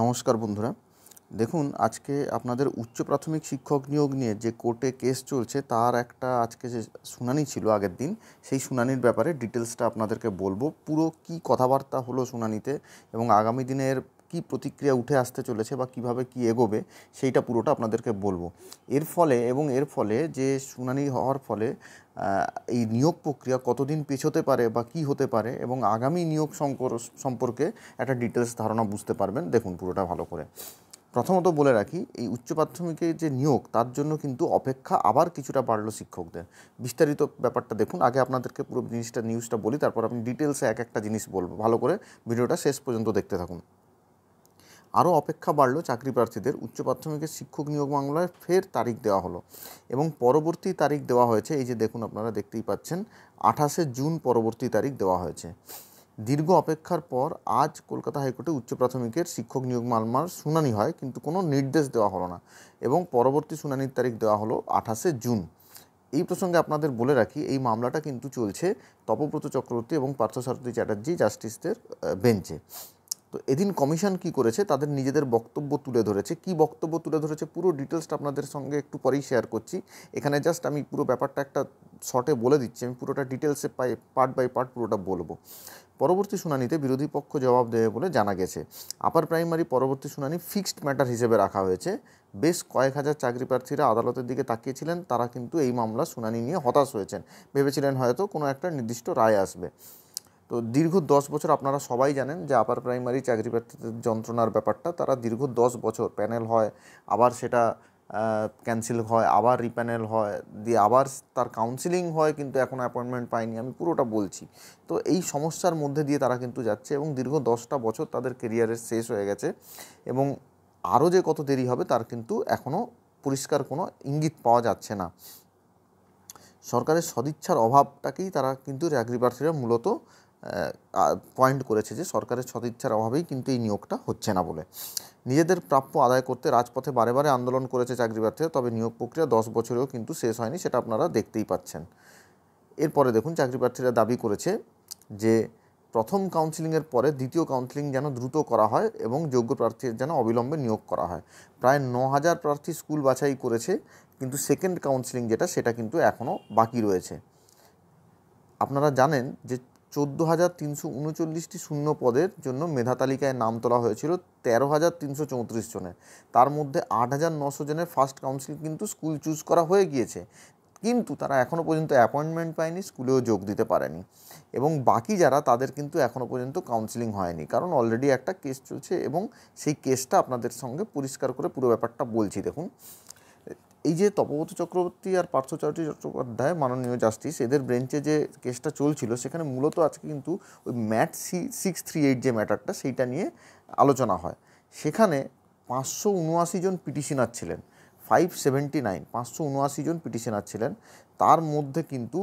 নমস্কার বন্ধুরা দেখুন আজকে আপনাদের উচ্চ প্রাথমিক শিক্ষক নিয়োগ নিয়ে যে কোর্টে কেস চলছে তার একটা আজকে যে শুনানি ছিল আগের দিন সেই শুনানির ব্যাপারে ডিটেলসটা আপনাদেরকে বলবো পুরো কি কথাবার্তা হলো শুনানিতে এবং আগামী দিনের কি প্রতিক্রিয়া উঠে আসতে চলেছে বা কিভাবে কি এগোবে সেইটা পুরোটা আপনাদেরকে বলবো এর ফলে এবং এর ফলে যে শুনানি হওয়ার ফলে এই নিয়োগ প্রক্রিয়া কতদিন পেছোতে পারে বা কি হতে পারে এবং আগামী নিয়োগ সম্পর্কে একটা ডিটেলস ধারণা বুঝতে পারবেন দেখুন পুরোটা ভালো করে প্রথমত বলে রাখি এই উচ্চ প্রাথমিকের যে নিয়োগ তার জন্য কিন্তু অপেক্ষা আবার কিছুটা বাড়লো শিক্ষকদের বিস্তারিত ব্যাপারটা দেখুন আগে আপনাদেরকে পুরো জিনিসটা নিউজটা বলি তারপর আপনি ডিটেলসে এক একটা জিনিস বলবো ভালো করে ভিডিওটা শেষ পর্যন্ত দেখতে থাকুন আরও অপেক্ষা বাড়ল চাকরি প্রার্থীদের উচ্চ প্রাথমিকের শিক্ষক নিয়োগ মামলায় ফের তারিখ দেওয়া হলো এবং পরবর্তী তারিখ দেওয়া হয়েছে এই যে দেখুন আপনারা দেখতেই পাচ্ছেন আঠাশে জুন পরবর্তী তারিখ দেওয়া হয়েছে দীর্ঘ অপেক্ষার পর আজ কলকাতা হাইকোর্টে উচ্চ প্রাথমিকের শিক্ষক নিয়োগ মামলার শুনানি হয় কিন্তু কোনো নির্দেশ দেওয়া হলো না এবং পরবর্তী শুনানির তারিখ দেওয়া হলো আঠাশে জুন এই প্রসঙ্গে আপনাদের বলে রাখি এই মামলাটা কিন্তু চলছে তপব্রত চক্রবর্তী এবং পার্থসারথী চ্যাটার্জি জাস্টিসদের বেঞ্চে তো এদিন কমিশন কি করেছে তাদের নিজেদের বক্তব্য তুলে ধরেছে কি বক্তব্য তুলে ধরেছে পুরো ডিটেলসটা আপনাদের সঙ্গে একটু পরেই শেয়ার করছি এখানে জাস্ট আমি পুরো ব্যাপারটা একটা শর্টে বলে দিচ্ছি আমি পুরোটা ডিটেলসে পাই পার্ট বাই পার্ট পুরোটা বলবো পরবর্তী শুনানিতে বিরোধী পক্ষ জবাব দেবে বলে জানা গেছে আপার প্রাইমারি পরবর্তী শুনানি ফিক্সড ম্যাটার হিসেবে রাখা হয়েছে বেশ কয়েক হাজার চাকরি প্রার্থীরা আদালতের দিকে তাকিয়েছিলেন তারা কিন্তু এই মামলা শুনানি নিয়ে হতাশ হয়েছেন ভেবেছিলেন হয়তো কোনো একটা নির্দিষ্ট রায় আসবে তো দীর্ঘ দশ বছর আপনারা সবাই জানেন যে আপার প্রাইমারি চাকরি প্রার্থীদের যন্ত্রণার ব্যাপারটা তারা দীর্ঘ দশ বছর প্যানেল হয় আবার সেটা ক্যান্সেল হয় আবার রিপ্যানেল হয় দিয়ে আবার তার কাউন্সিলিং হয় কিন্তু এখন অ্যাপয়েন্টমেন্ট পায়নি আমি পুরোটা বলছি তো এই সমস্যার মধ্যে দিয়ে তারা কিন্তু যাচ্ছে এবং দীর্ঘ দশটা বছর তাদের কেরিয়ারের শেষ হয়ে গেছে এবং আরও যে কত দেরি হবে তার কিন্তু এখনও পরিষ্কার কোনো ইঙ্গিত পাওয়া যাচ্ছে না সরকারের সদিচ্ছার অভাবটাকেই তারা কিন্তু চাকরি প্রার্থীরা মূলত পয়েন্ট করেছে যে সরকারের সদিচ্ছার অভাবেই কিন্তু এই নিয়োগটা হচ্ছে না বলে নিজেদের প্রাপ্য আদায় করতে রাজপথে বারে বারে আন্দোলন করেছে চাকরি প্রার্থীরা তবে নিয়োগ প্রক্রিয়া দশ বছরেও কিন্তু শেষ হয়নি সেটা আপনারা দেখতেই পাচ্ছেন এরপরে দেখুন চাকরি প্রার্থীরা দাবি করেছে যে প্রথম কাউন্সিলিংয়ের পরে দ্বিতীয় কাউন্সিলিং যেন দ্রুত করা হয় এবং যোগ্য প্রার্থীর যেন অবিলম্বে নিয়োগ করা হয় প্রায় ন হাজার প্রার্থী স্কুল বাছাই করেছে কিন্তু সেকেন্ড কাউন্সিলিং যেটা সেটা কিন্তু এখনও বাকি রয়েছে আপনারা জানেন যে চোদ্দো হাজার তিনশো উনচল্লিশটি শূন্য পদের জন্য মেধা তালিকায় নাম তোলা হয়েছিল তেরো হাজার তিনশো চৌত্রিশ জনের তার মধ্যে আট হাজার নশো জনের ফার্স্ট কাউন্সিল কিন্তু স্কুল চুজ করা হয়ে গিয়েছে কিন্তু তারা এখনও পর্যন্ত অ্যাপয়েন্টমেন্ট পায়নি স্কুলেও যোগ দিতে পারেনি এবং বাকি যারা তাদের কিন্তু এখনও পর্যন্ত কাউন্সিলিং হয়নি কারণ অলরেডি একটা কেস চলছে এবং সেই কেসটা আপনাদের সঙ্গে পরিষ্কার করে পুরো ব্যাপারটা বলছি দেখুন এই যে তপবত চক্রবর্তী আর পার্থচার্য চট্টোপাধ্যায় মাননীয় জাস্টিস এদের ব্রেঞ্চে যে কেসটা চলছিল সেখানে মূলত আজকে কিন্তু ওই ম্যাট সি সিক্স থ্রি এইট যে ম্যাটারটা সেইটা নিয়ে আলোচনা হয় সেখানে পাঁচশো উনআশি জন পিটিশনার ছিলেন ফাইভ সেভেন্টি নাইন পাঁচশো উনআশি জন পিটিশনার ছিলেন তার মধ্যে কিন্তু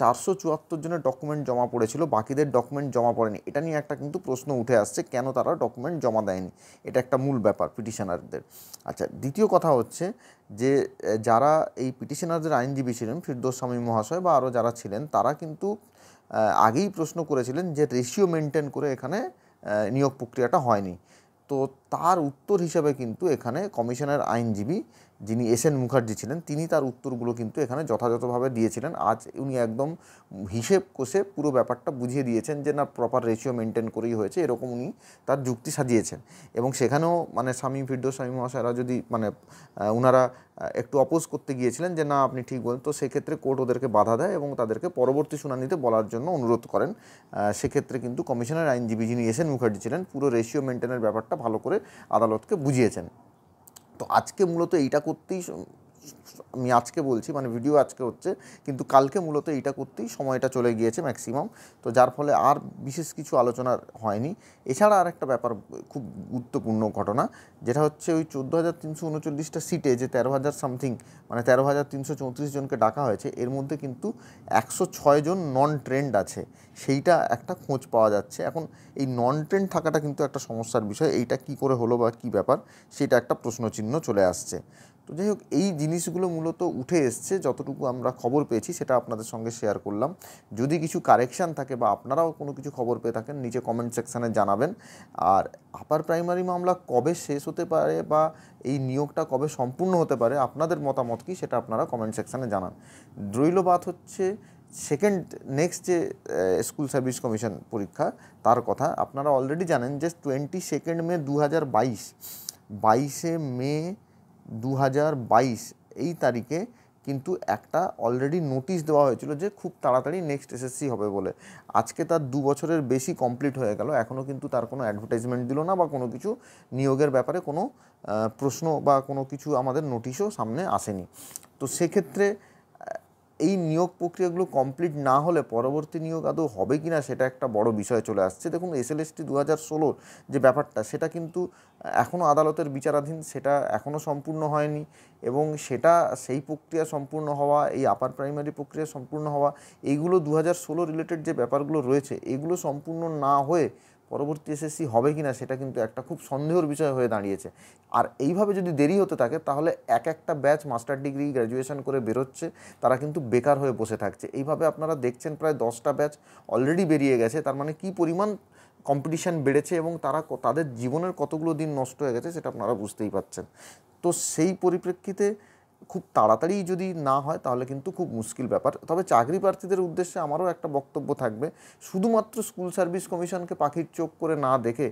চারশো চুয়াত্তর জনের ডকুমেন্ট জমা পড়েছিল বাকিদের ডকুমেন্ট জমা পড়েনি এটা নিয়ে একটা কিন্তু প্রশ্ন উঠে আসছে কেন তারা ডকুমেন্ট জমা দেয়নি এটা একটা মূল ব্যাপার পিটিশনারদের আচ্ছা দ্বিতীয় কথা হচ্ছে যে যারা এই পিটিশনারদের আইনজীবী ছিলেন ফিরদোস স্বামী মহাশয় বা আরও যারা ছিলেন তারা কিন্তু আগেই প্রশ্ন করেছিলেন যে রেশিও মেনটেন করে এখানে নিয়োগ প্রক্রিয়াটা হয়নি তো তার উত্তর হিসাবে কিন্তু এখানে কমিশনের আইনজীবী যিনি এস এন মুখার্জি ছিলেন তিনি তার উত্তরগুলো কিন্তু এখানে যথাযথভাবে দিয়েছিলেন আজ উনি একদম হিসেব কষে পুরো ব্যাপারটা বুঝিয়ে দিয়েছেন যে না প্রপার রেশিও মেনটেন করেই হয়েছে এরকম উনি তার যুক্তি সাজিয়েছেন এবং সেখানেও মানে স্বামী ফিরদো স্বামী মহাশয়রা যদি মানে ওনারা একটু অপোজ করতে গিয়েছিলেন যে না আপনি ঠিক বলেন তো সেক্ষেত্রে কোর্ট ওদেরকে বাধা দেয় এবং তাদেরকে পরবর্তী শুনানিতে বলার জন্য অনুরোধ করেন সেক্ষেত্রে কিন্তু কমিশনের আইনজীবী যিনি এস এন মুখার্জি ছিলেন পুরো রেশিও মেনটেনের ব্যাপারটা ভালো করে আদালতকে বুঝিয়েছেন তো আজকে মূলত এইটা করতেই আমি আজকে বলছি মানে ভিডিও আজকে হচ্ছে কিন্তু কালকে মূলত এটা করতেই সময়টা চলে গিয়েছে ম্যাক্সিমাম তো যার ফলে আর বিশেষ কিছু আলোচনা হয়নি এছাড়া আর একটা ব্যাপার খুব গুরুত্বপূর্ণ ঘটনা যেটা হচ্ছে ওই চোদ্দো হাজার তিনশো উনচল্লিশটা সিটে যে তেরো হাজার সামথিং মানে তেরো হাজার তিনশো চৌত্রিশ জনকে ডাকা হয়েছে এর মধ্যে কিন্তু একশো ছয় জন নন ট্রেন্ড আছে সেইটা একটা খোঁজ পাওয়া যাচ্ছে এখন এই নন ট্রেন্ড থাকাটা কিন্তু একটা সমস্যার বিষয় এইটা কি করে হলো বা কি ব্যাপার সেটা একটা প্রশ্নচিহ্ন চলে আসছে তো যাই হোক এই জিনিসগুলো মূলত উঠে এসছে যতটুকু আমরা খবর পেয়েছি সেটা আপনাদের সঙ্গে শেয়ার করলাম যদি কিছু কারেকশান থাকে বা আপনারাও কোনো কিছু খবর পেয়ে থাকেন নিচে কমেন্ট সেকশানে জানাবেন আর আপার প্রাইমারি মামলা কবে শেষ হতে পারে বা এই নিয়োগটা কবে সম্পূর্ণ হতে পারে আপনাদের মতামত কি সেটা আপনারা কমেন্ট সেকশানে জানান দ্রৈল বাত হচ্ছে সেকেন্ড নেক্সট যে স্কুল সার্ভিস কমিশন পরীক্ষা তার কথা আপনারা অলরেডি জানেন যে টোয়েন্টি সেকেন্ড মে দু হাজার বাইশ বাইশে মে দু এই তারিখে কিন্তু একটা অলরেডি নোটিশ দেওয়া হয়েছিল যে খুব তাড়াতাড়ি নেক্সট এসএসসি হবে বলে আজকে তার দু বছরের বেশি কমপ্লিট হয়ে গেল এখনও কিন্তু তার কোনো অ্যাডভার্টাইজমেন্ট দিল না বা কোনো কিছু নিয়োগের ব্যাপারে কোনো প্রশ্ন বা কোনো কিছু আমাদের নোটিশও সামনে আসেনি তো সেক্ষেত্রে এই নিয়োগ প্রক্রিয়াগুলো কমপ্লিট না হলে পরবর্তী নিয়োগ আদৌ হবে কি না সেটা একটা বড় বিষয় চলে আসছে দেখুন এসএলএসটি দু হাজার ষোলোর যে ব্যাপারটা সেটা কিন্তু এখনও আদালতের বিচারাধীন সেটা এখনও সম্পূর্ণ হয়নি এবং সেটা সেই প্রক্রিয়া সম্পূর্ণ হওয়া এই আপার প্রাইমারি প্রক্রিয়া সম্পূর্ণ হওয়া এইগুলো দু হাজার ষোলো রিলেটেড যে ব্যাপারগুলো রয়েছে এগুলো সম্পূর্ণ না হয়ে পরবর্তী এসএসসি হবে কি না সেটা কিন্তু একটা খুব সন্দেহের বিষয় হয়ে দাঁড়িয়েছে আর এইভাবে যদি দেরি হতে থাকে তাহলে এক একটা ব্যাচ মাস্টার ডিগ্রি গ্র্যাজুয়েশন করে বেরোচ্ছে তারা কিন্তু বেকার হয়ে বসে থাকছে এইভাবে আপনারা দেখছেন প্রায় দশটা ব্যাচ অলরেডি বেরিয়ে গেছে তার মানে কি পরিমাণ কম্পিটিশান বেড়েছে এবং তারা তাদের জীবনের কতগুলো দিন নষ্ট হয়ে গেছে সেটা আপনারা বুঝতেই পারছেন তো সেই পরিপ্রেক্ষিতে খুব তাড়াতাড়ি যদি না হয় তাহলে কিন্তু খুব মুশকিল ব্যাপার তবে চাকরি প্রার্থীদের উদ্দেশ্যে আমারও একটা বক্তব্য থাকবে শুধুমাত্র স্কুল সার্ভিস কমিশনকে পাখির চোখ করে না দেখে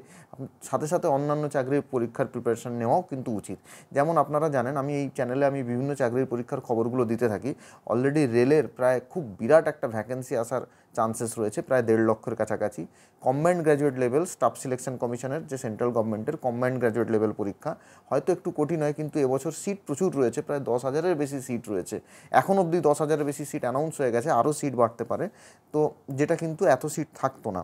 সাথে সাথে অন্যান্য চাকরির পরীক্ষার প্রিপারেশান নেওয়াও কিন্তু উচিত যেমন আপনারা জানেন আমি এই চ্যানেলে আমি বিভিন্ন চাকরির পরীক্ষার খবরগুলো দিতে থাকি অলরেডি রেলের প্রায় খুব বিরাট একটা ভ্যাকেন্সি আসার চান্সেস রয়েছে প্রায় দেড় লক্ষের কাছাকাছি combined graduate level staff selection কমিশনের যে সেন্ট্রাল গভর্নমেন্টের কম্বাইন্ড গ্র্যাজুয়েট লেভেল পরীক্ষা হয়তো একটু কঠিন হয় কিন্তু এবছর সিট প্রচুর রয়েছে প্রায় দশ হাজারের বেশি সিট রয়েছে এখন অবধি দশ হাজারের বেশি সিট অ্যানাউন্স হয়ে গেছে আরও সিট বাড়তে পারে তো যেটা কিন্তু এত সিট থাকতো না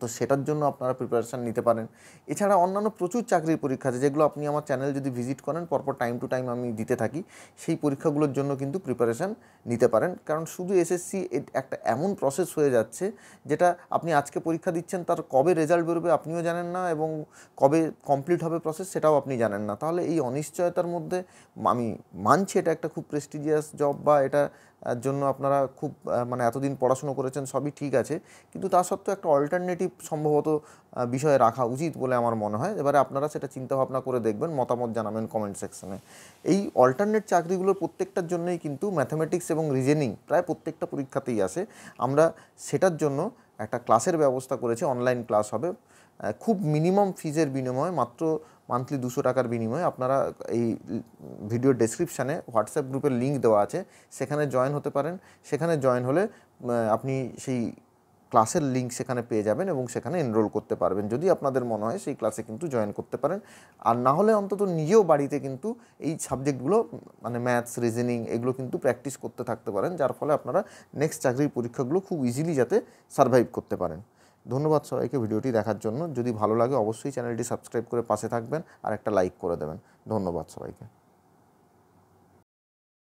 তো সেটার জন্য আপনারা প্রিপারেশান নিতে পারেন এছাড়া অন্যান্য প্রচুর চাকরির পরীক্ষা আছে যেগুলো আপনি আমার চ্যানেল যদি ভিজিট করেন পরপর টাইম টু টাইম আমি দিতে থাকি সেই পরীক্ষাগুলোর জন্য কিন্তু প্রিপারেশান নিতে পারেন কারণ শুধু এসএসসি একটা এমন প্রসেস হয়ে যাচ্ছে যেটা আপনি আজকে পরীক্ষা দিচ্ছেন তার কবে রেজাল্ট বেরোবে আপনিও জানেন না এবং কবে কমপ্লিট হবে প্রসেস সেটাও আপনি জানেন না তাহলে এই অনিশ্চয়তার মধ্যে আমি মানছি এটা একটা খুব প্রেস্টিজিয়াস জব বা এটা জন্য আপনারা খুব মানে এতদিন পড়াশুনো করেছেন সবই ঠিক আছে কিন্তু তা সত্ত্বেও একটা অল্টারনেটিভ সম্ভবত বিষয়ে রাখা উচিত বলে আমার মনে হয় এবারে আপনারা সেটা চিন্তাভাবনা করে দেখবেন মতামত জানাবেন কমেন্ট সেকশনে এই অল্টারনেট চাকরিগুলোর প্রত্যেকটার জন্যই কিন্তু ম্যাথামেটিক্স এবং রিজেনিং প্রায় প্রত্যেকটা পরীক্ষাতেই আসে আমরা সেটার জন্য একটা ক্লাসের ব্যবস্থা করেছি অনলাইন ক্লাস হবে খুব মিনিমাম ফিজের বিনিময়ে মাত্র মান্থলি দুশো টাকার বিনিময়ে আপনারা এই ভিডিও ডেসক্রিপশানে হোয়াটসঅ্যাপ গ্রুপের লিঙ্ক দেওয়া আছে সেখানে জয়েন হতে পারেন সেখানে জয়েন হলে আপনি সেই ক্লাসের লিঙ্ক সেখানে পেয়ে যাবেন এবং সেখানে এনরোল করতে পারবেন যদি আপনাদের মনে হয় সেই ক্লাসে কিন্তু জয়েন করতে পারেন আর না হলে অন্তত নিজেও বাড়িতে কিন্তু এই সাবজেক্টগুলো মানে ম্যাথস রিজনিং এগুলো কিন্তু প্র্যাকটিস করতে থাকতে পারেন যার ফলে আপনারা নেক্সট চাকরির পরীক্ষাগুলো খুব ইজিলি যাতে সার্ভাইভ করতে পারেন ধন্যবাদ সবাইকে ভিডিওটি দেখার জন্য যদি ভালো লাগে অবশ্যই চ্যানেলটি সাবস্ক্রাইব করে পাশে থাকবেন আর একটা লাইক করে দেবেন ধন্যবাদ সবাইকে